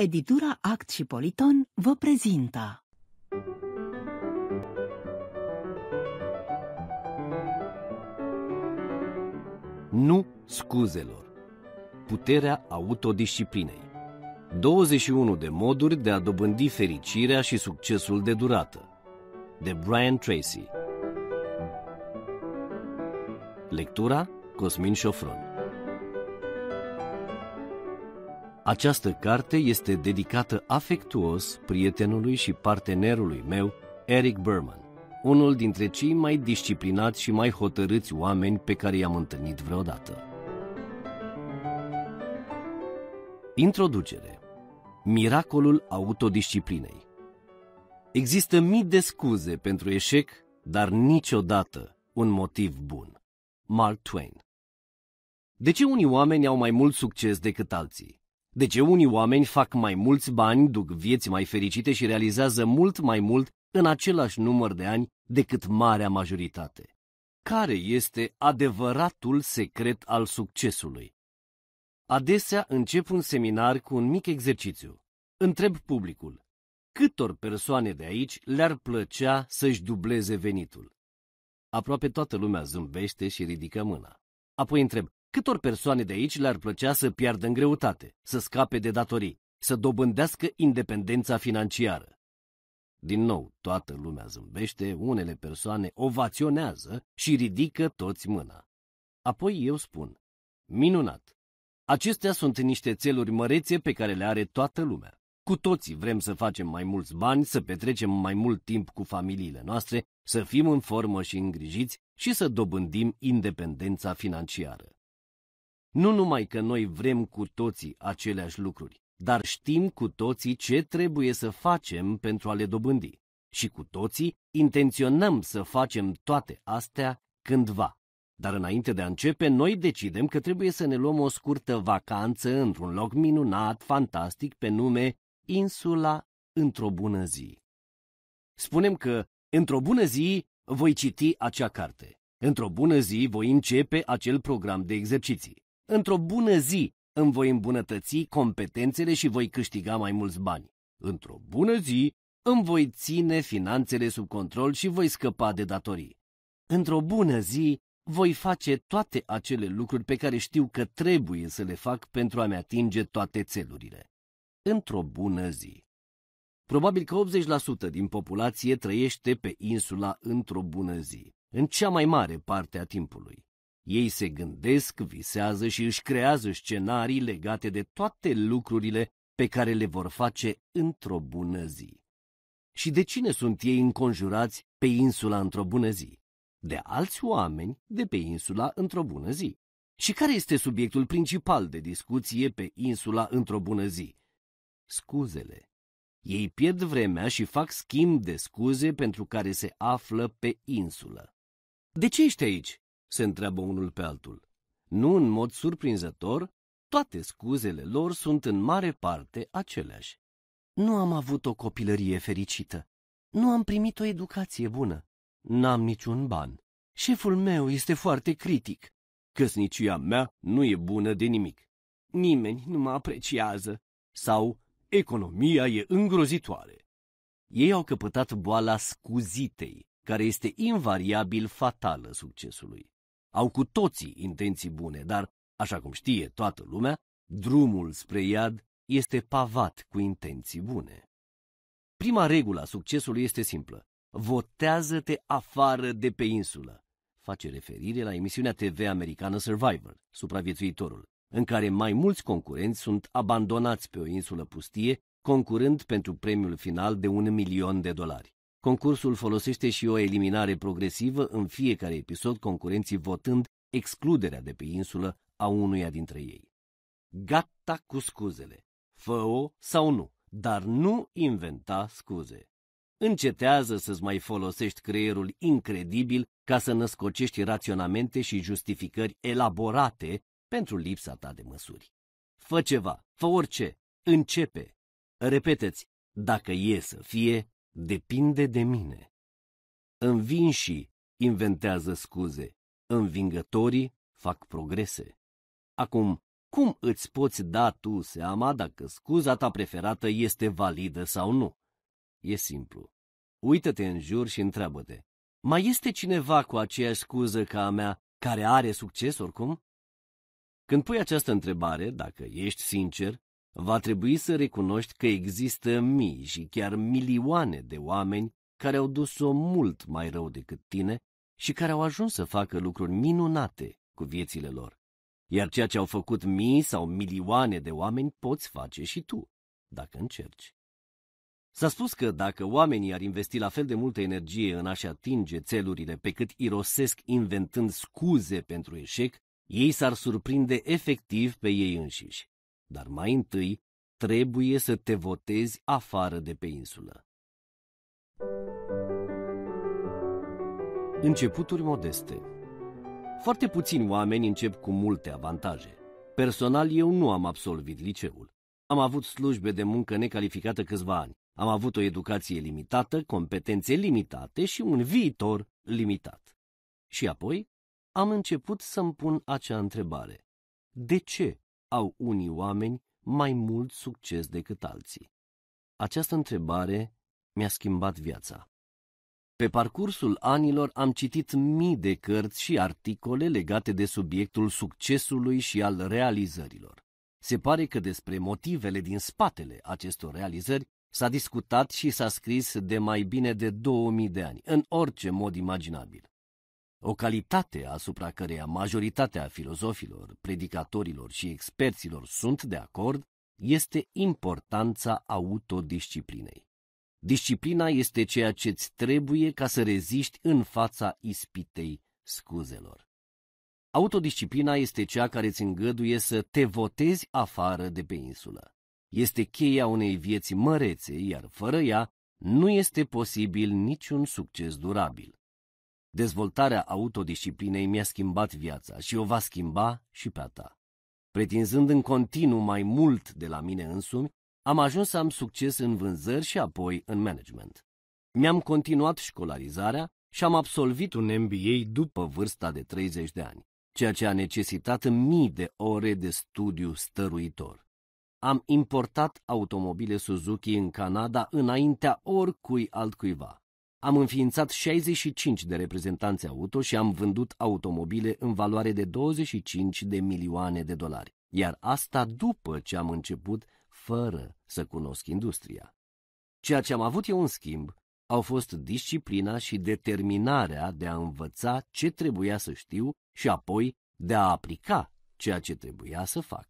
Editura Act și Politon vă prezintă Nu scuzelor Puterea autodisciplinei 21 de moduri de a dobândi fericirea și succesul de durată de Brian Tracy Lectura Cosmin Șofron Această carte este dedicată afectuos prietenului și partenerului meu, Eric Berman, unul dintre cei mai disciplinați și mai hotărâți oameni pe care i-am întâlnit vreodată. Introducere Miracolul autodisciplinei Există mii de scuze pentru eșec, dar niciodată un motiv bun. Mark Twain De ce unii oameni au mai mult succes decât alții? De ce unii oameni fac mai mulți bani, duc vieți mai fericite și realizează mult mai mult în același număr de ani decât marea majoritate? Care este adevăratul secret al succesului? Adesea încep un seminar cu un mic exercițiu. Întreb publicul, câtor persoane de aici le-ar plăcea să-și dubleze venitul? Aproape toată lumea zâmbește și ridică mâna. Apoi întreb, Câtor persoane de aici le-ar plăcea să piardă în greutate, să scape de datorii, să dobândească independența financiară? Din nou, toată lumea zâmbește, unele persoane ovaționează și ridică toți mâna. Apoi eu spun, minunat! Acestea sunt niște țeluri mărețe pe care le are toată lumea. Cu toții vrem să facem mai mulți bani, să petrecem mai mult timp cu familiile noastre, să fim în formă și îngrijiți și să dobândim independența financiară. Nu numai că noi vrem cu toții aceleași lucruri, dar știm cu toții ce trebuie să facem pentru a le dobândi. Și cu toții intenționăm să facem toate astea cândva. Dar înainte de a începe, noi decidem că trebuie să ne luăm o scurtă vacanță într-un loc minunat, fantastic, pe nume Insula într-o bună zi. Spunem că într-o bună zi voi citi acea carte. Într-o bună zi voi începe acel program de exerciții. Într-o bună zi îmi voi îmbunătăți competențele și voi câștiga mai mulți bani. Într-o bună zi îmi voi ține finanțele sub control și voi scăpa de datorii. Într-o bună zi voi face toate acele lucruri pe care știu că trebuie să le fac pentru a-mi atinge toate țelurile. Într-o bună zi. Probabil că 80% din populație trăiește pe insula într-o bună zi, în cea mai mare parte a timpului. Ei se gândesc, visează și își creează scenarii legate de toate lucrurile pe care le vor face într-o bună zi. Și de cine sunt ei înconjurați pe insula într-o bună zi? De alți oameni de pe insula într-o bună zi. Și care este subiectul principal de discuție pe insula într-o bună zi? Scuzele. Ei pierd vremea și fac schimb de scuze pentru care se află pe insulă. De ce ești aici? se întreabă unul pe altul. Nu în mod surprinzător, toate scuzele lor sunt în mare parte aceleași. Nu am avut o copilărie fericită. Nu am primit o educație bună. N-am niciun ban. Șeful meu este foarte critic. Căsnicia mea nu e bună de nimic. Nimeni nu mă apreciază. Sau economia e îngrozitoare. Ei au căpătat boala scuzitei, care este invariabil fatală succesului. Au cu toții intenții bune, dar, așa cum știe toată lumea, drumul spre iad este pavat cu intenții bune. Prima regulă a succesului este simplă. Votează-te afară de pe insulă. Face referire la emisiunea TV americană Survivor, supraviețuitorul, în care mai mulți concurenți sunt abandonați pe o insulă pustie, concurând pentru premiul final de un milion de dolari. Concursul folosește și o eliminare progresivă în fiecare episod, concurenții votând excluderea de pe insulă a unuia dintre ei. Gata cu scuzele. Fă-o sau nu, dar nu inventa scuze. Încetează să-ți mai folosești creierul incredibil ca să născocești raționamente și justificări elaborate pentru lipsa ta de măsuri. Fă ceva, fă orice, începe. Repeteți, dacă e să fie, depinde de mine. Învinșii inventează scuze, învingătorii fac progrese. Acum, cum îți poți da tu seama dacă scuza ta preferată este validă sau nu? E simplu. Uită-te în jur și întreabă-te. Mai este cineva cu aceeași scuză ca a mea care are succes oricum? Când pui această întrebare, dacă ești sincer, Va trebui să recunoști că există mii și chiar milioane de oameni care au dus-o mult mai rău decât tine și care au ajuns să facă lucruri minunate cu viețile lor. Iar ceea ce au făcut mii sau milioane de oameni poți face și tu, dacă încerci. S-a spus că dacă oamenii ar investi la fel de multă energie în a-și atinge țelurile pe cât irosesc inventând scuze pentru eșec, ei s-ar surprinde efectiv pe ei înșiși dar mai întâi trebuie să te votezi afară de pe insulă. Începuturi modeste Foarte puțini oameni încep cu multe avantaje. Personal, eu nu am absolvit liceul. Am avut slujbe de muncă necalificată câțiva ani. Am avut o educație limitată, competențe limitate și un viitor limitat. Și apoi am început să-mi pun acea întrebare. De ce au unii oameni mai mult succes decât alții? Această întrebare mi-a schimbat viața. Pe parcursul anilor am citit mii de cărți și articole legate de subiectul succesului și al realizărilor. Se pare că despre motivele din spatele acestor realizări s-a discutat și s-a scris de mai bine de 2000 de ani, în orice mod imaginabil o calitate asupra căreia majoritatea filozofilor, predicatorilor și experților sunt de acord, este importanța autodisciplinei. Disciplina este ceea ce îți trebuie ca să reziști în fața ispitei scuzelor. Autodisciplina este cea care îți îngăduie să te votezi afară de pe insulă. Este cheia unei vieți mărețe, iar fără ea nu este posibil niciun succes durabil. Dezvoltarea autodisciplinei mi-a schimbat viața și o va schimba și pe a ta. Pretinzând în continuu mai mult de la mine însumi, am ajuns să am succes în vânzări și apoi în management. Mi-am continuat școlarizarea și am absolvit un MBA după vârsta de 30 de ani, ceea ce a necesitat mii de ore de studiu stăruitor. Am importat automobile Suzuki în Canada înaintea oricui altcuiva am înființat 65 de reprezentanți auto și am vândut automobile în valoare de 25 de milioane de dolari, iar asta după ce am început fără să cunosc industria. Ceea ce am avut eu în schimb au fost disciplina și determinarea de a învăța ce trebuia să știu și apoi de a aplica ceea ce trebuia să fac.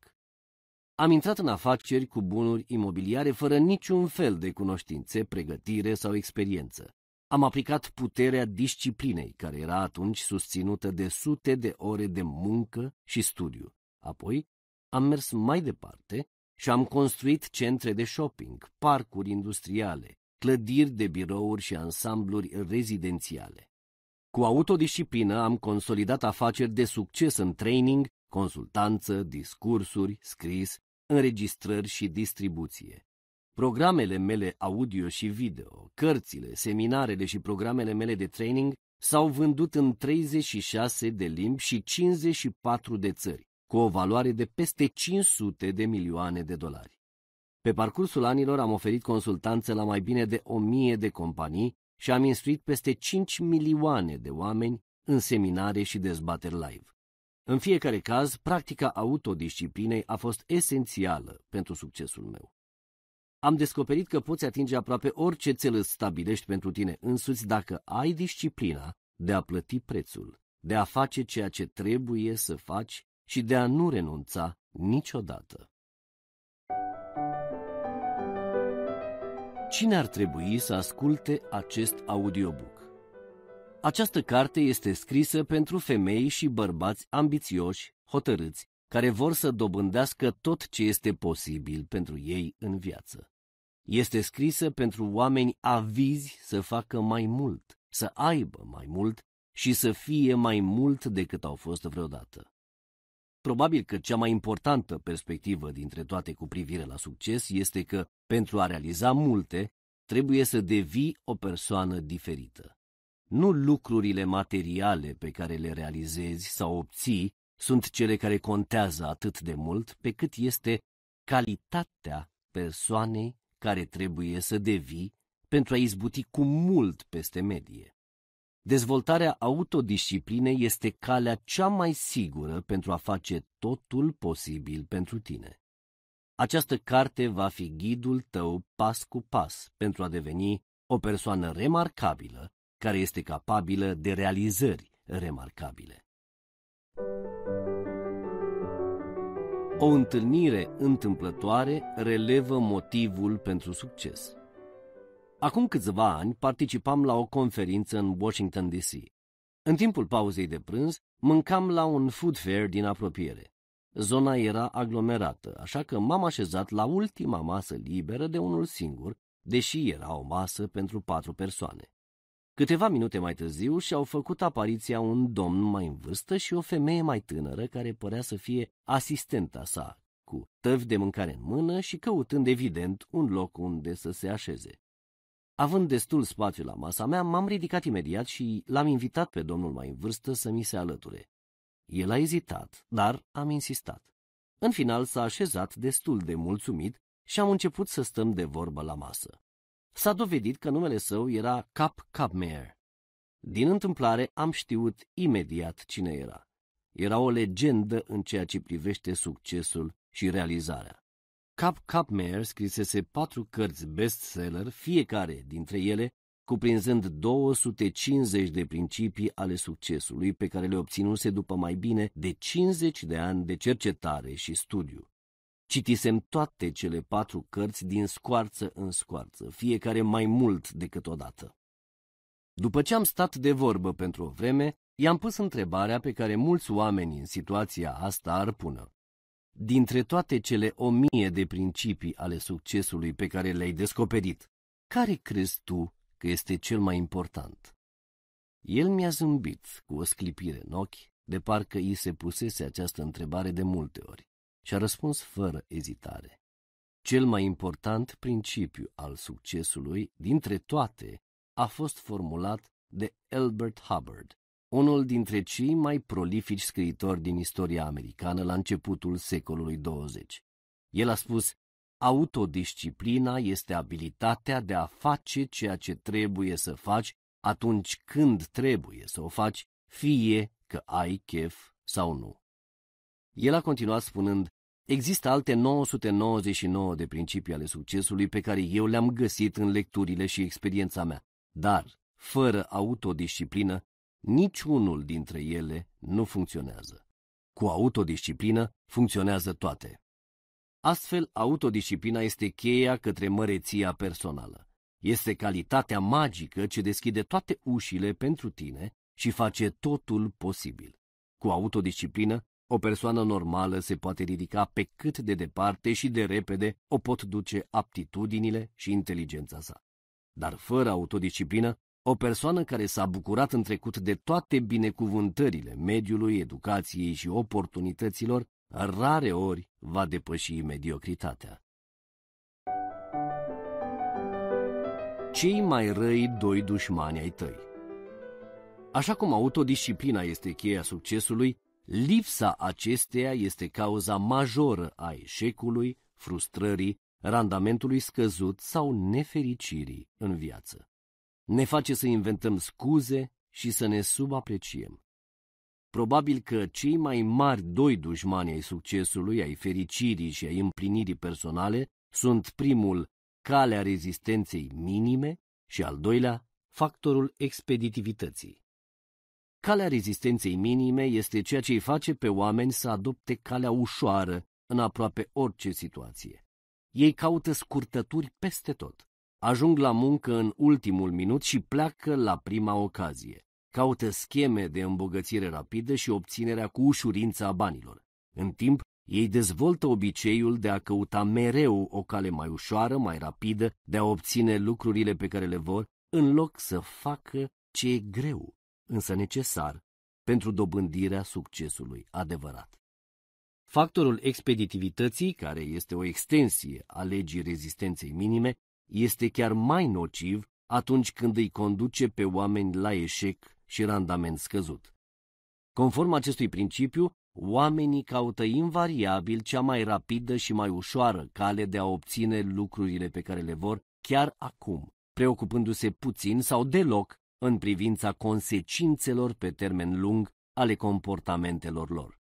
Am intrat în afaceri cu bunuri imobiliare fără niciun fel de cunoștințe, pregătire sau experiență. Am aplicat puterea disciplinei, care era atunci susținută de sute de ore de muncă și studiu. Apoi am mers mai departe și am construit centre de shopping, parcuri industriale, clădiri de birouri și ansambluri rezidențiale. Cu autodisciplină am consolidat afaceri de succes în training, consultanță, discursuri, scris, înregistrări și distribuție. Programele mele audio și video, cărțile, seminarele și programele mele de training s-au vândut în 36 de limbi și 54 de țări, cu o valoare de peste 500 de milioane de dolari. Pe parcursul anilor am oferit consultanță la mai bine de 1000 de companii și am instruit peste 5 milioane de oameni în seminare și dezbateri live. În fiecare caz, practica autodisciplinei a fost esențială pentru succesul meu. Am descoperit că poți atinge aproape orice țel îți stabilești pentru tine însuți dacă ai disciplina de a plăti prețul, de a face ceea ce trebuie să faci și de a nu renunța niciodată. Cine ar trebui să asculte acest audiobook? Această carte este scrisă pentru femei și bărbați ambițioși, hotărâți, care vor să dobândească tot ce este posibil pentru ei în viață. Este scrisă pentru oameni avizi să facă mai mult, să aibă mai mult și să fie mai mult decât au fost vreodată. Probabil că cea mai importantă perspectivă dintre toate cu privire la succes este că, pentru a realiza multe, trebuie să devii o persoană diferită. Nu lucrurile materiale pe care le realizezi sau obții sunt cele care contează atât de mult pe cât este calitatea persoanei care trebuie să devii pentru a izbuti cu mult peste medie. Dezvoltarea autodisciplinei este calea cea mai sigură pentru a face totul posibil pentru tine. Această carte va fi ghidul tău pas cu pas pentru a deveni o persoană remarcabilă care este capabilă de realizări remarcabile. O întâlnire întâmplătoare relevă motivul pentru succes. Acum câțiva ani participam la o conferință în Washington DC. În timpul pauzei de prânz, mâncam la un food fair din apropiere. Zona era aglomerată, așa că m-am așezat la ultima masă liberă de unul singur, deși era o masă pentru patru persoane. Câteva minute mai târziu și-au făcut apariția un domn mai în vârstă și o femeie mai tânără care părea să fie asistenta sa, cu tăvi de mâncare în mână și căutând evident un loc unde să se așeze. Având destul spațiu la masa mea, m-am ridicat imediat și l-am invitat pe domnul mai în vârstă să mi se alăture. El a ezitat, dar am insistat. În final s-a așezat destul de mulțumit și am început să stăm de vorbă la masă. S-a dovedit că numele său era Cap Capmeyer. Din întâmplare am știut imediat cine era. Era o legendă în ceea ce privește succesul și realizarea. Cap Capmeyer scrisese patru cărți bestseller, fiecare dintre ele cuprinzând 250 de principii ale succesului pe care le obținuse după mai bine de 50 de ani de cercetare și studiu. Citisem toate cele patru cărți din scoarță în scoarță, fiecare mai mult decât odată. După ce am stat de vorbă pentru o vreme, i-am pus întrebarea pe care mulți oameni în situația asta ar pună. Dintre toate cele o mie de principii ale succesului pe care le-ai descoperit, care crezi tu că este cel mai important? El mi-a zâmbit cu o sclipire în ochi, de parcă i se pusese această întrebare de multe ori și a răspuns fără ezitare. Cel mai important principiu al succesului dintre toate a fost formulat de Albert Hubbard, unul dintre cei mai prolifici scriitori din istoria americană la începutul secolului 20. El a spus, autodisciplina este abilitatea de a face ceea ce trebuie să faci atunci când trebuie să o faci, fie că ai chef sau nu. El a continuat spunând, există alte 999 de principii ale succesului pe care eu le-am găsit în lecturile și experiența mea, dar, fără autodisciplină, niciunul dintre ele nu funcționează. Cu autodisciplină funcționează toate. Astfel, autodisciplina este cheia către măreția personală. Este calitatea magică ce deschide toate ușile pentru tine și face totul posibil. Cu autodisciplină o persoană normală se poate ridica pe cât de departe și de repede o pot duce aptitudinile și inteligența sa. Dar fără autodisciplină, o persoană care s-a bucurat în trecut de toate binecuvântările mediului, educației și oportunităților, rare ori va depăși mediocritatea. Cei mai răi doi dușmani ai tăi Așa cum autodisciplina este cheia succesului, Lipsa acesteia este cauza majoră a eșecului, frustrării, randamentului scăzut sau nefericirii în viață. Ne face să inventăm scuze și să ne subapreciem. Probabil că cei mai mari doi dușmani ai succesului, ai fericirii și ai împlinirii personale sunt primul calea rezistenței minime și al doilea factorul expeditivității. Calea rezistenței minime este ceea ce îi face pe oameni să adopte calea ușoară în aproape orice situație. Ei caută scurtături peste tot. Ajung la muncă în ultimul minut și pleacă la prima ocazie. Caută scheme de îmbogățire rapidă și obținerea cu ușurință a banilor. În timp, ei dezvoltă obiceiul de a căuta mereu o cale mai ușoară, mai rapidă, de a obține lucrurile pe care le vor, în loc să facă ce e greu însă necesar pentru dobândirea succesului adevărat. Factorul expeditivității, care este o extensie a legii rezistenței minime, este chiar mai nociv atunci când îi conduce pe oameni la eșec și randament scăzut. Conform acestui principiu, oamenii caută invariabil cea mai rapidă și mai ușoară cale de a obține lucrurile pe care le vor chiar acum, preocupându-se puțin sau deloc în privința consecințelor pe termen lung ale comportamentelor lor.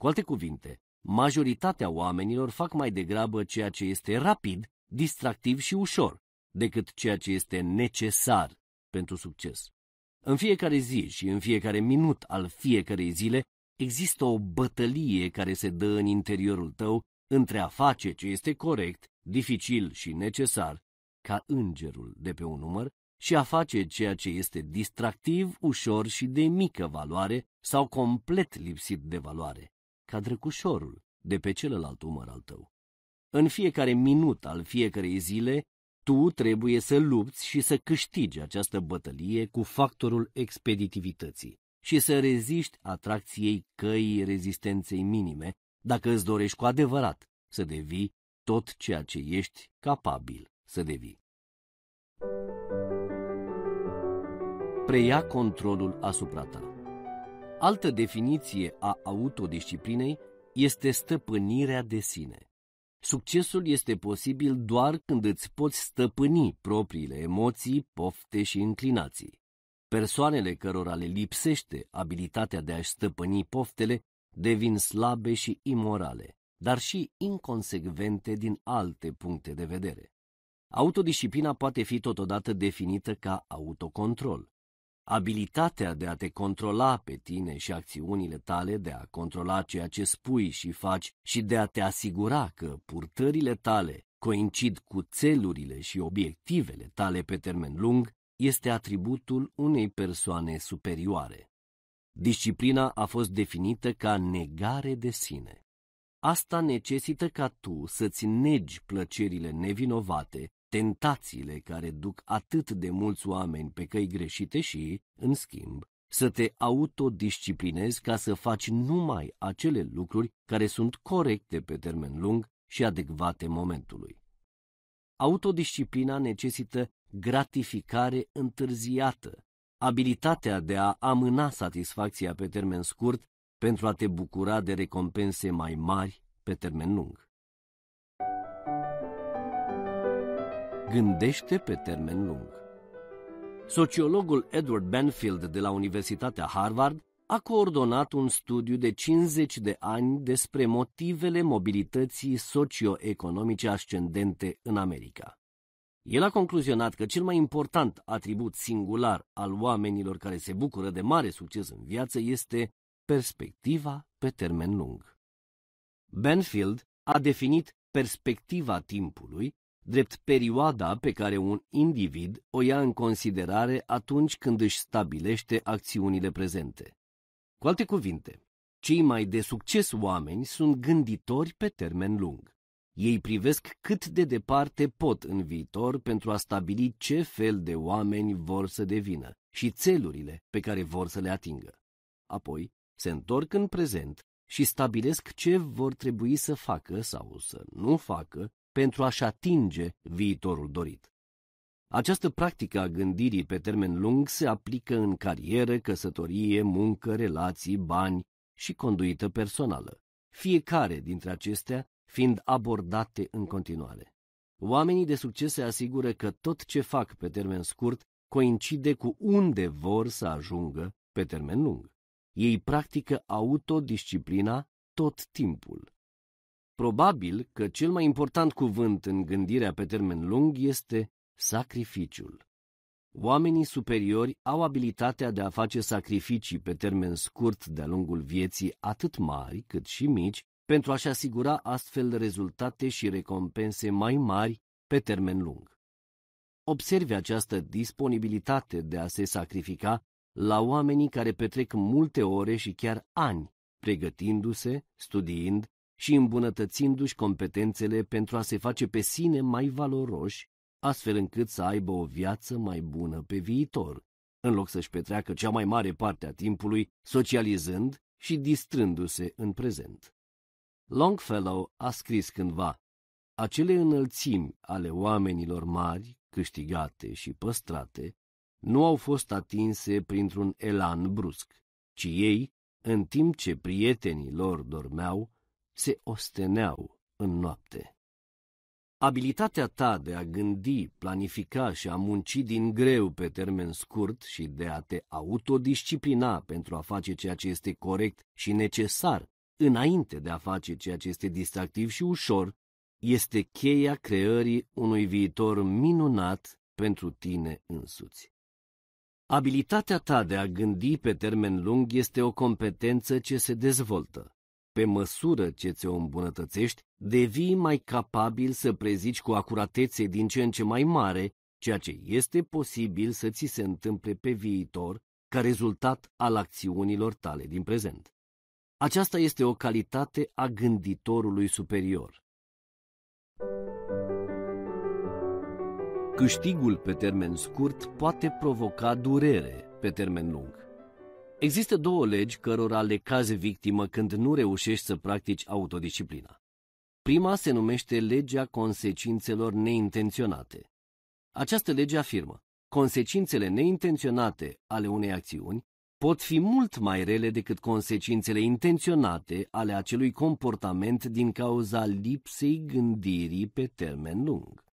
Cu alte cuvinte, majoritatea oamenilor fac mai degrabă ceea ce este rapid, distractiv și ușor, decât ceea ce este necesar pentru succes. În fiecare zi și în fiecare minut al fiecarei zile există o bătălie care se dă în interiorul tău între a face ce este corect, dificil și necesar, ca îngerul de pe un număr, și a face ceea ce este distractiv, ușor și de mică valoare sau complet lipsit de valoare, ca drăcușorul de pe celălalt umăr al tău. În fiecare minut al fiecarei zile, tu trebuie să lupți și să câștigi această bătălie cu factorul expeditivității și să reziști atracției căii rezistenței minime, dacă îți dorești cu adevărat să devii tot ceea ce ești capabil să devii preia controlul asupra ta. Altă definiție a autodisciplinei este stăpânirea de sine. Succesul este posibil doar când îți poți stăpâni propriile emoții, pofte și inclinații. Persoanele cărora le lipsește abilitatea de a-și stăpâni poftele devin slabe și imorale, dar și inconsecvente din alte puncte de vedere. Autodisciplina poate fi totodată definită ca autocontrol abilitatea de a te controla pe tine și acțiunile tale, de a controla ceea ce spui și faci și de a te asigura că purtările tale coincid cu țelurile și obiectivele tale pe termen lung, este atributul unei persoane superioare. Disciplina a fost definită ca negare de sine. Asta necesită ca tu să-ți negi plăcerile nevinovate tentațiile care duc atât de mulți oameni pe căi greșite și, în schimb, să te autodisciplinezi ca să faci numai acele lucruri care sunt corecte pe termen lung și adecvate momentului. Autodisciplina necesită gratificare întârziată, abilitatea de a amâna satisfacția pe termen scurt pentru a te bucura de recompense mai mari pe termen lung. gândește pe termen lung. Sociologul Edward Benfield de la Universitatea Harvard a coordonat un studiu de 50 de ani despre motivele mobilității socioeconomice ascendente în America. El a concluzionat că cel mai important atribut singular al oamenilor care se bucură de mare succes în viață este perspectiva pe termen lung. Benfield a definit perspectiva timpului drept perioada pe care un individ o ia în considerare atunci când își stabilește acțiunile prezente. Cu alte cuvinte, cei mai de succes oameni sunt gânditori pe termen lung. Ei privesc cât de departe pot în viitor pentru a stabili ce fel de oameni vor să devină și țelurile pe care vor să le atingă. Apoi se întorc în prezent și stabilesc ce vor trebui să facă sau să nu facă pentru a-și atinge viitorul dorit. Această practică a gândirii pe termen lung se aplică în carieră, căsătorie, muncă, relații, bani și conduită personală, fiecare dintre acestea fiind abordate în continuare. Oamenii de succes se asigură că tot ce fac pe termen scurt coincide cu unde vor să ajungă pe termen lung. Ei practică autodisciplina tot timpul. Probabil că cel mai important cuvânt în gândirea pe termen lung este sacrificiul. Oamenii superiori au abilitatea de a face sacrificii pe termen scurt de-a lungul vieții atât mari cât și mici, pentru a-și asigura astfel rezultate și recompense mai mari pe termen lung. Observe această disponibilitate de a se sacrifica la oamenii care petrec multe ore și chiar ani pregătindu-se, studiind și îmbunătățindu-și competențele pentru a se face pe sine mai valoroși, astfel încât să aibă o viață mai bună pe viitor, în loc să-și petreacă cea mai mare parte a timpului socializând și distrându-se în prezent. Longfellow a scris cândva, acele înălțimi ale oamenilor mari, câștigate și păstrate, nu au fost atinse printr-un elan brusc, ci ei, în timp ce prietenii lor dormeau, se osteneau în noapte. Abilitatea ta de a gândi, planifica și a munci din greu pe termen scurt și de a te autodisciplina pentru a face ceea ce este corect și necesar înainte de a face ceea ce este distractiv și ușor, este cheia creării unui viitor minunat pentru tine însuți. Abilitatea ta de a gândi pe termen lung este o competență ce se dezvoltă. Pe măsură ce ți-o îmbunătățești, devii mai capabil să prezici cu acuratețe din ce în ce mai mare ceea ce este posibil să ți se întâmple pe viitor ca rezultat al acțiunilor tale din prezent. Aceasta este o calitate a gânditorului superior. Câștigul pe termen scurt poate provoca durere pe termen lung. Există două legi cărora le caze victimă când nu reușești să practici autodisciplina. Prima se numește legea consecințelor neintenționate. Această lege afirmă, consecințele neintenționate ale unei acțiuni pot fi mult mai rele decât consecințele intenționate ale acelui comportament din cauza lipsei gândirii pe termen lung.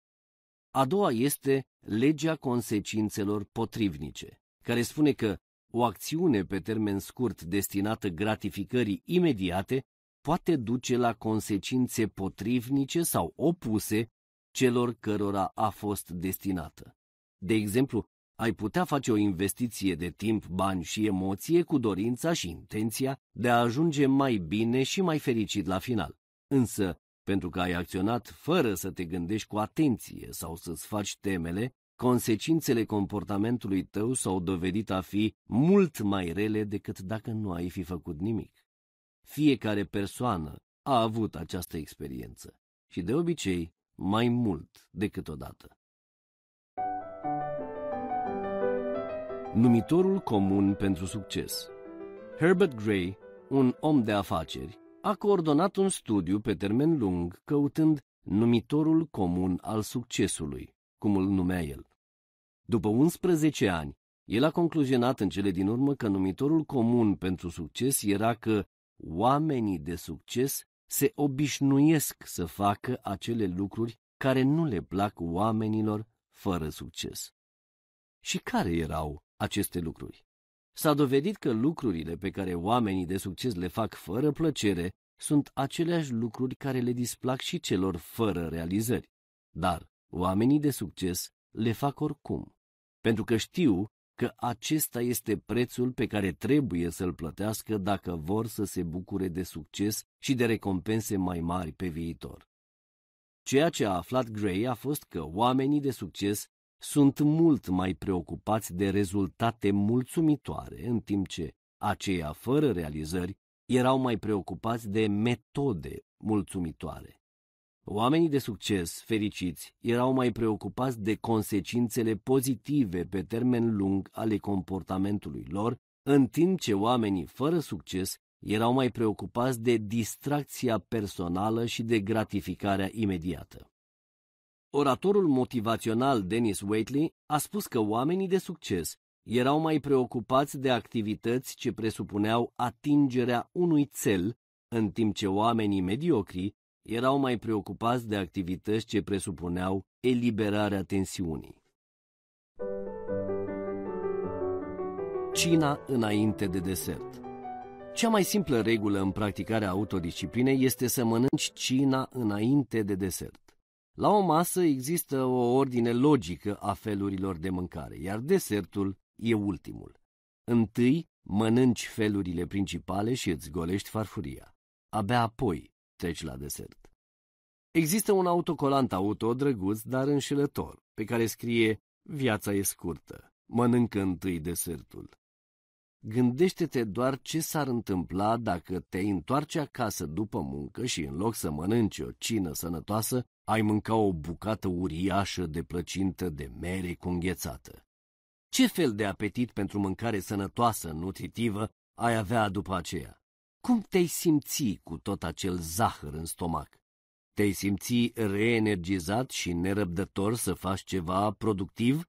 A doua este legea consecințelor potrivnice, care spune că o acțiune pe termen scurt destinată gratificării imediate poate duce la consecințe potrivnice sau opuse celor cărora a fost destinată. De exemplu, ai putea face o investiție de timp, bani și emoție cu dorința și intenția de a ajunge mai bine și mai fericit la final. Însă, pentru că ai acționat fără să te gândești cu atenție sau să-ți faci temele, consecințele comportamentului tău s-au dovedit a fi mult mai rele decât dacă nu ai fi făcut nimic. Fiecare persoană a avut această experiență și de obicei mai mult decât odată. Numitorul comun pentru succes Herbert Gray, un om de afaceri, a coordonat un studiu pe termen lung căutând numitorul comun al succesului cum îl numea el. După 11 ani, el a concluzionat în cele din urmă că numitorul comun pentru succes era că oamenii de succes se obișnuiesc să facă acele lucruri care nu le plac oamenilor fără succes. Și care erau aceste lucruri? S-a dovedit că lucrurile pe care oamenii de succes le fac fără plăcere sunt aceleași lucruri care le displac și celor fără realizări. Dar Oamenii de succes le fac oricum, pentru că știu că acesta este prețul pe care trebuie să-l plătească dacă vor să se bucure de succes și de recompense mai mari pe viitor. Ceea ce a aflat Gray a fost că oamenii de succes sunt mult mai preocupați de rezultate mulțumitoare, în timp ce aceia fără realizări erau mai preocupați de metode mulțumitoare. Oamenii de succes, fericiți, erau mai preocupați de consecințele pozitive pe termen lung ale comportamentului lor, în timp ce oamenii fără succes erau mai preocupați de distracția personală și de gratificarea imediată. Oratorul motivațional Dennis Waitley a spus că oamenii de succes erau mai preocupați de activități ce presupuneau atingerea unui cel, în timp ce oamenii mediocri erau mai preocupați de activități ce presupuneau eliberarea tensiunii. Cina înainte de desert Cea mai simplă regulă în practicarea autodisciplinei este să mănânci cina înainte de desert. La o masă există o ordine logică a felurilor de mâncare, iar desertul e ultimul. Întâi mănânci felurile principale și îți golești farfuria. Abia apoi treci la desert. Există un autocolant auto drăguț, dar înșelător, pe care scrie Viața e scurtă, mănâncă întâi desertul. Gândește-te doar ce s-ar întâmpla dacă te întoarce acasă după muncă și în loc să mănânci o cină sănătoasă, ai mânca o bucată uriașă de plăcintă de mere cu înghețată. Ce fel de apetit pentru mâncare sănătoasă, nutritivă, ai avea după aceea? cum te-ai simți cu tot acel zahăr în stomac? Te-ai simți reenergizat și nerăbdător să faci ceva productiv?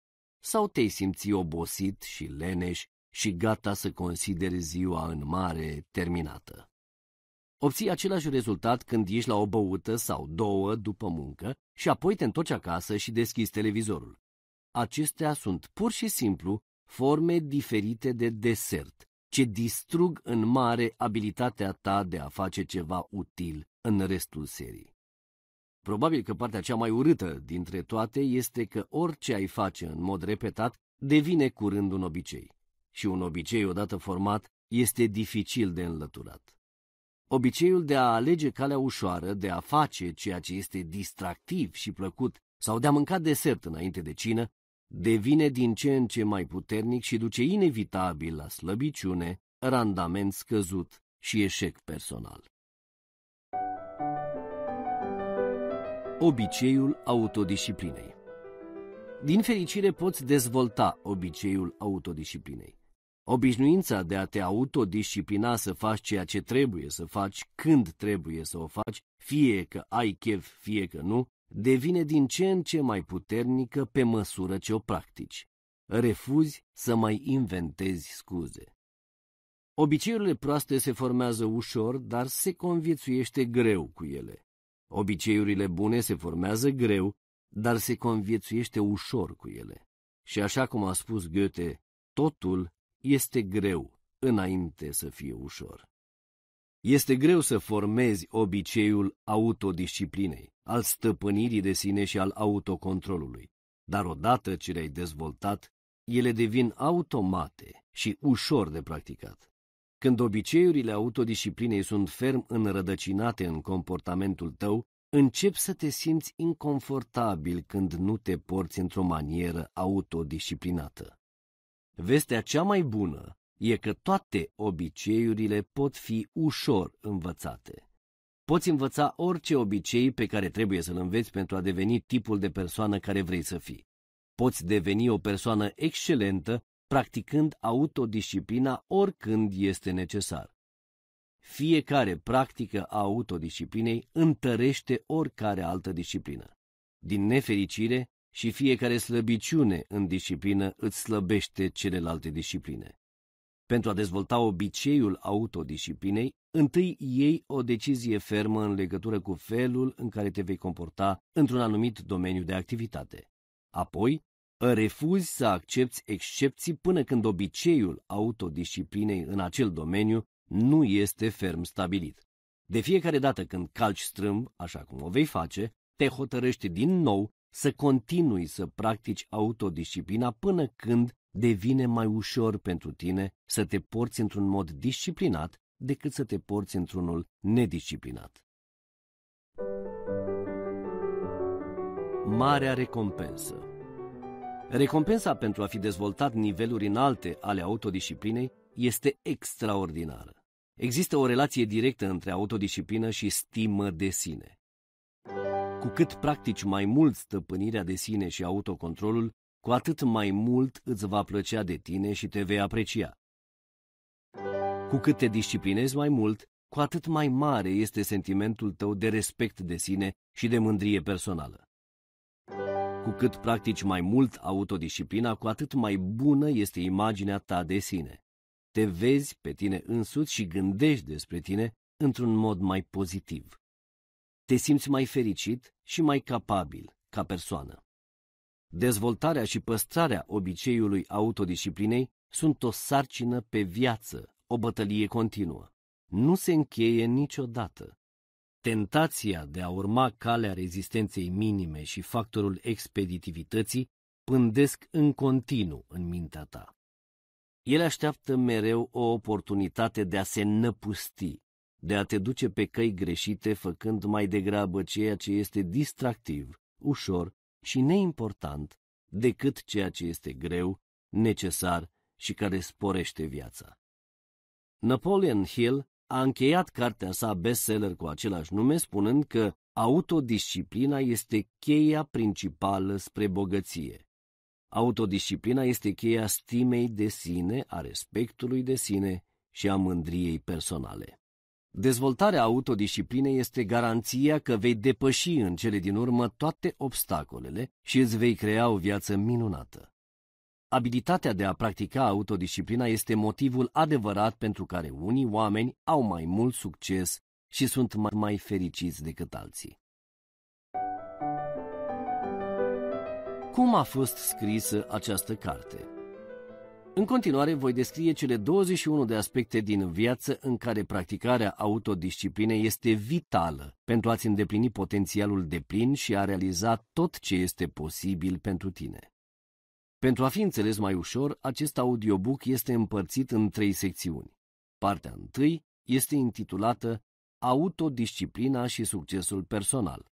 Sau te-ai simți obosit și leneș și gata să consideri ziua în mare terminată? Obții același rezultat când ieși la o băută sau două după muncă și apoi te întorci acasă și deschizi televizorul. Acestea sunt pur și simplu forme diferite de desert, ce distrug în mare abilitatea ta de a face ceva util în restul serii. Probabil că partea cea mai urâtă dintre toate este că orice ai face în mod repetat devine curând un obicei. Și un obicei odată format este dificil de înlăturat. Obiceiul de a alege calea ușoară, de a face ceea ce este distractiv și plăcut sau de a mânca desert înainte de cină, devine din ce în ce mai puternic și duce inevitabil la slăbiciune, randament scăzut și eșec personal. Obiceiul autodisciplinei Din fericire poți dezvolta obiceiul autodisciplinei. Obișnuința de a te autodisciplina să faci ceea ce trebuie să faci, când trebuie să o faci, fie că ai chef, fie că nu, devine din ce în ce mai puternică pe măsură ce o practici. Refuzi să mai inventezi scuze. Obiceiurile proaste se formează ușor, dar se conviețuiește greu cu ele. Obiceiurile bune se formează greu, dar se conviețuiește ușor cu ele. Și așa cum a spus Goethe, totul este greu înainte să fie ușor. Este greu să formezi obiceiul autodisciplinei, al stăpânirii de sine și al autocontrolului, dar odată ce le-ai dezvoltat, ele devin automate și ușor de practicat. Când obiceiurile autodisciplinei sunt ferm înrădăcinate în comportamentul tău, începi să te simți inconfortabil când nu te porți într-o manieră autodisciplinată. Vestea cea mai bună e că toate obiceiurile pot fi ușor învățate. Poți învăța orice obicei pe care trebuie să-l înveți pentru a deveni tipul de persoană care vrei să fii. Poți deveni o persoană excelentă practicând autodisciplina oricând este necesar. Fiecare practică a autodisciplinei întărește oricare altă disciplină. Din nefericire, și fiecare slăbiciune în disciplină îți slăbește celelalte discipline. Pentru a dezvolta obiceiul autodisciplinei, întâi iei o decizie fermă în legătură cu felul în care te vei comporta într-un anumit domeniu de activitate. Apoi, refuzi să accepti excepții până când obiceiul autodisciplinei în acel domeniu nu este ferm stabilit. De fiecare dată când calci strâmb, așa cum o vei face, te hotărăști din nou să continui să practici autodisciplina până când devine mai ușor pentru tine să te porți într-un mod disciplinat decât să te porți într-unul nedisciplinat. Marea recompensă Recompensa pentru a fi dezvoltat niveluri înalte ale autodisciplinei este extraordinară. Există o relație directă între autodisciplină și stimă de sine. Cu cât practici mai mult stăpânirea de sine și autocontrolul, cu atât mai mult îți va plăcea de tine și te vei aprecia. Cu cât te disciplinezi mai mult, cu atât mai mare este sentimentul tău de respect de sine și de mândrie personală. Cu cât practici mai mult autodisciplina, cu atât mai bună este imaginea ta de sine. Te vezi pe tine însuți și gândești despre tine într-un mod mai pozitiv. Te simți mai fericit și mai capabil ca persoană. Dezvoltarea și păstrarea obiceiului autodisciplinei sunt o sarcină pe viață, o bătălie continuă. Nu se încheie niciodată. Tentația de a urma calea rezistenței minime și factorul expeditivității pândesc în continuu în mintea ta. El așteaptă mereu o oportunitate de a se năpusti, de a te duce pe căi greșite, făcând mai degrabă ceea ce este distractiv, ușor și neimportant decât ceea ce este greu, necesar și care sporește viața. Napoleon Hill a încheiat cartea sa bestseller cu același nume spunând că autodisciplina este cheia principală spre bogăție. Autodisciplina este cheia stimei de sine, a respectului de sine și a mândriei personale. Dezvoltarea autodisciplinei este garanția că vei depăși în cele din urmă toate obstacolele și îți vei crea o viață minunată. Abilitatea de a practica autodisciplina este motivul adevărat pentru care unii oameni au mai mult succes și sunt mai, mai fericiți decât alții. Cum a fost scrisă această carte? În continuare, voi descrie cele 21 de aspecte din viață în care practicarea autodisciplinei este vitală pentru a-ți îndeplini potențialul de plin și a realiza tot ce este posibil pentru tine. Pentru a fi înțeles mai ușor, acest audiobook este împărțit în trei secțiuni. Partea întâi este intitulată Autodisciplina și succesul personal.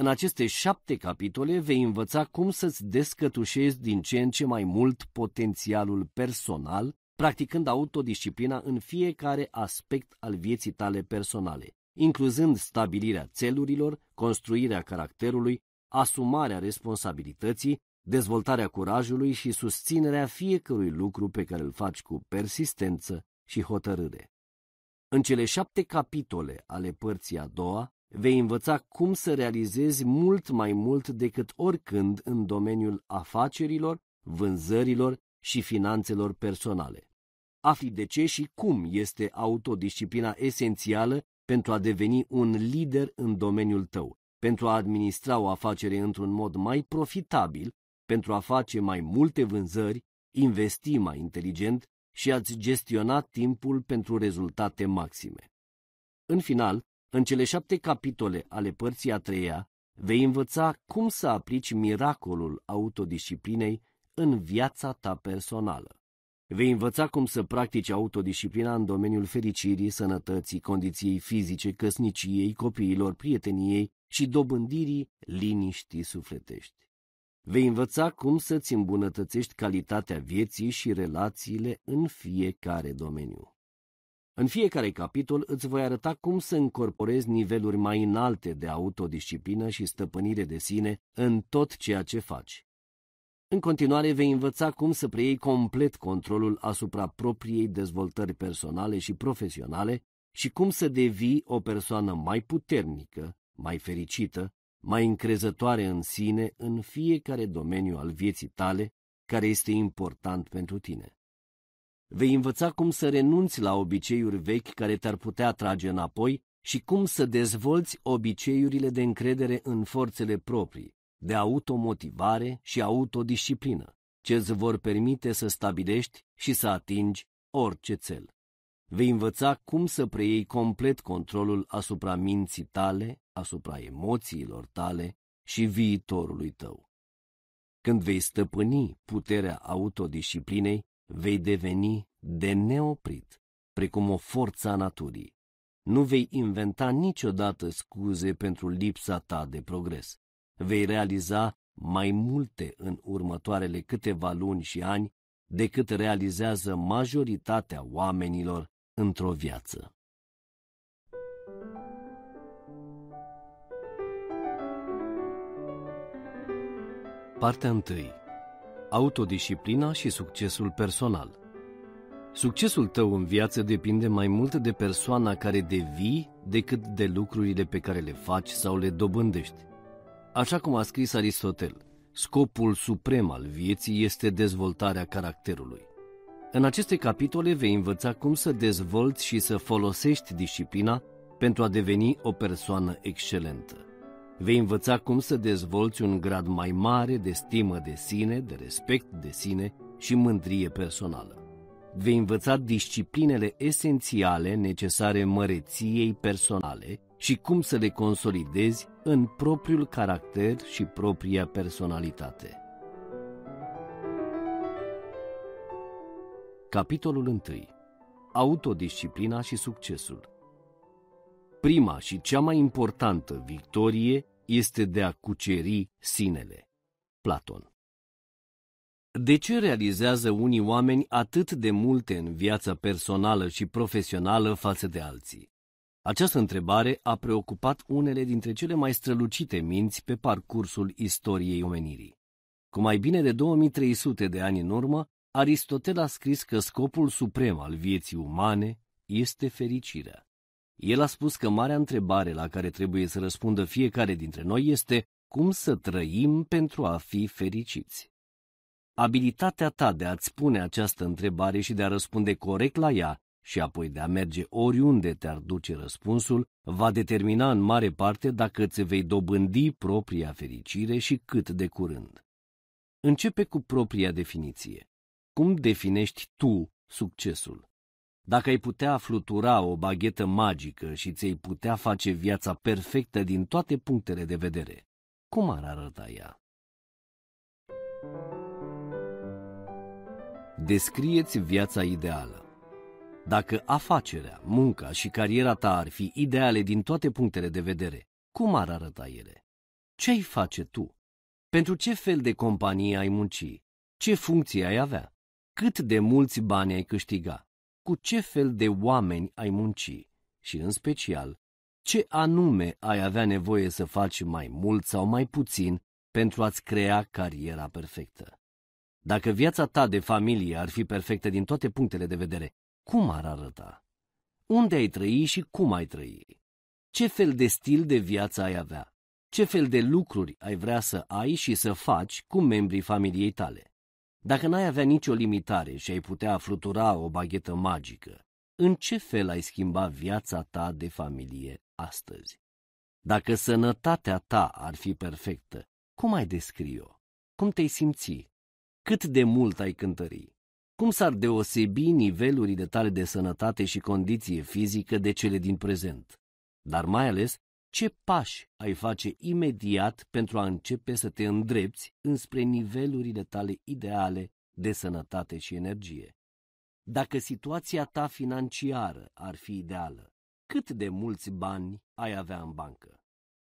În aceste șapte capitole vei învăța cum să-ți descătușezi din ce în ce mai mult potențialul personal, practicând autodisciplina în fiecare aspect al vieții tale personale, incluzând stabilirea țelurilor, construirea caracterului, asumarea responsabilității, dezvoltarea curajului și susținerea fiecărui lucru pe care îl faci cu persistență și hotărâre. În cele șapte capitole ale părții a doua, vei învăța cum să realizezi mult mai mult decât oricând în domeniul afacerilor, vânzărilor și finanțelor personale. Afli de ce și cum este autodisciplina esențială pentru a deveni un lider în domeniul tău, pentru a administra o afacere într-un mod mai profitabil, pentru a face mai multe vânzări, investi mai inteligent și a-ți gestiona timpul pentru rezultate maxime. În final, în cele șapte capitole ale părții a treia, vei învăța cum să aplici miracolul autodisciplinei în viața ta personală. Vei învăța cum să practici autodisciplina în domeniul fericirii, sănătății, condiției fizice, căsniciei, copiilor, prieteniei și dobândirii liniștii sufletești. Vei învăța cum să-ți îmbunătățești calitatea vieții și relațiile în fiecare domeniu. În fiecare capitol îți voi arăta cum să încorporezi niveluri mai înalte de autodisciplină și stăpânire de sine în tot ceea ce faci. În continuare vei învăța cum să preiei complet controlul asupra propriei dezvoltări personale și profesionale și cum să devii o persoană mai puternică, mai fericită, mai încrezătoare în sine în fiecare domeniu al vieții tale care este important pentru tine. Vei învăța cum să renunți la obiceiuri vechi care te-ar putea trage înapoi și cum să dezvolți obiceiurile de încredere în forțele proprii, de automotivare și autodisciplină, ce îți vor permite să stabilești și să atingi orice țel. Vei învăța cum să preiei complet controlul asupra minții tale, asupra emoțiilor tale și viitorului tău. Când vei stăpâni puterea autodisciplinei, vei deveni de neoprit, precum o forță a naturii. Nu vei inventa niciodată scuze pentru lipsa ta de progres. Vei realiza mai multe în următoarele câteva luni și ani decât realizează majoritatea oamenilor într-o viață. Partea întâi autodisciplina și succesul personal. Succesul tău în viață depinde mai mult de persoana care devii decât de lucrurile pe care le faci sau le dobândești. Așa cum a scris Aristotel, scopul suprem al vieții este dezvoltarea caracterului. În aceste capitole vei învăța cum să dezvolți și să folosești disciplina pentru a deveni o persoană excelentă. Vei învăța cum să dezvolți un grad mai mare de stimă de sine, de respect de sine și mândrie personală. Vei învăța disciplinele esențiale necesare măreției personale și cum să le consolidezi în propriul caracter și propria personalitate. Capitolul 1. Autodisciplina și succesul Prima și cea mai importantă victorie este de a cuceri sinele. Platon De ce realizează unii oameni atât de multe în viața personală și profesională față de alții? Această întrebare a preocupat unele dintre cele mai strălucite minți pe parcursul istoriei omenirii. Cu mai bine de 2300 de ani în urmă, Aristotel a scris că scopul suprem al vieții umane este fericirea. El a spus că marea întrebare la care trebuie să răspundă fiecare dintre noi este cum să trăim pentru a fi fericiți. Abilitatea ta de a-ți pune această întrebare și de a răspunde corect la ea și apoi de a merge oriunde te-ar duce răspunsul, va determina în mare parte dacă îți vei dobândi propria fericire și cât de curând. Începe cu propria definiție. Cum definești tu succesul? Dacă ai putea flutura o baghetă magică și ți-ai putea face viața perfectă din toate punctele de vedere, cum ar arăta ea? Descrieți viața ideală. Dacă afacerea, munca și cariera ta ar fi ideale din toate punctele de vedere, cum ar arăta ele? Ce ai face tu? Pentru ce fel de companie ai munci? Ce funcție ai avea? Cât de mulți bani ai câștigat? cu ce fel de oameni ai munci și, în special, ce anume ai avea nevoie să faci mai mult sau mai puțin pentru a-ți crea cariera perfectă. Dacă viața ta de familie ar fi perfectă din toate punctele de vedere, cum ar arăta? Unde ai trăi și cum ai trăi? Ce fel de stil de viață ai avea? Ce fel de lucruri ai vrea să ai și să faci cu membrii familiei tale? Dacă n-ai avea nicio limitare și ai putea flutura o baghetă magică, în ce fel ai schimba viața ta de familie astăzi? Dacă sănătatea ta ar fi perfectă, cum ai descrie-o? Cum te-ai simți? Cât de mult ai cântări? Cum s-ar deosebi nivelurile tale de sănătate și condiție fizică de cele din prezent? Dar mai ales, ce pași ai face imediat pentru a începe să te îndrepți înspre nivelurile tale ideale de sănătate și energie? Dacă situația ta financiară ar fi ideală, cât de mulți bani ai avea în bancă?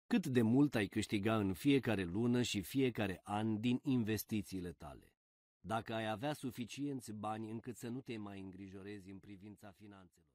Cât de mult ai câștiga în fiecare lună și fiecare an din investițiile tale? Dacă ai avea suficienți bani încât să nu te mai îngrijorezi în privința finanțelor.